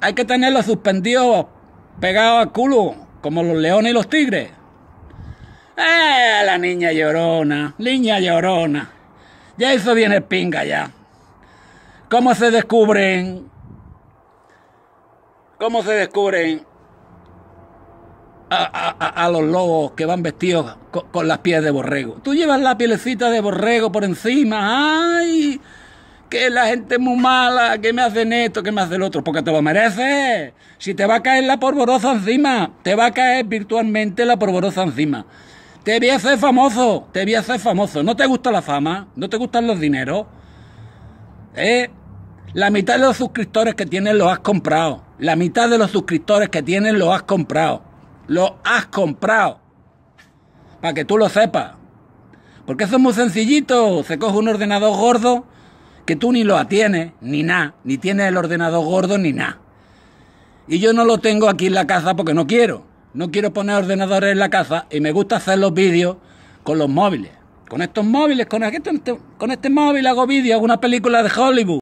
hay que tenerlos suspendidos, pegados al culo, como los leones y los tigres. ¡Eh, la niña llorona! Niña llorona. Ya eso viene pinga ya. ¿Cómo se descubren? ¿Cómo se descubren a, los lobos que van vestidos con, las pieles de borrego? Tú llevas la pielecita de borrego por encima. ¡Ay! que la gente es muy mala, que me hacen esto, que me hacen el otro, porque te lo mereces. Si te va a caer la polvorosa encima, te va a caer virtualmente la polvorosa encima. Te voy a hacer famoso, te voy a hacer famoso. No te gusta la fama, no te gustan los dineros. ¿Eh? La mitad de los suscriptores que tienes los has comprado. La mitad de los suscriptores que tienes los has comprado. Los has comprado. Para que tú lo sepas. Porque eso es muy sencillito. Se coge un ordenador gordo que tú ni lo atienes, ni nada, ni tienes el ordenador gordo, ni nada. Y yo no lo tengo aquí en la casa porque no quiero. No quiero poner ordenadores en la casa y me gusta hacer los vídeos con los móviles. Con estos móviles, con, este, con este móvil hago vídeos, hago una película de Hollywood.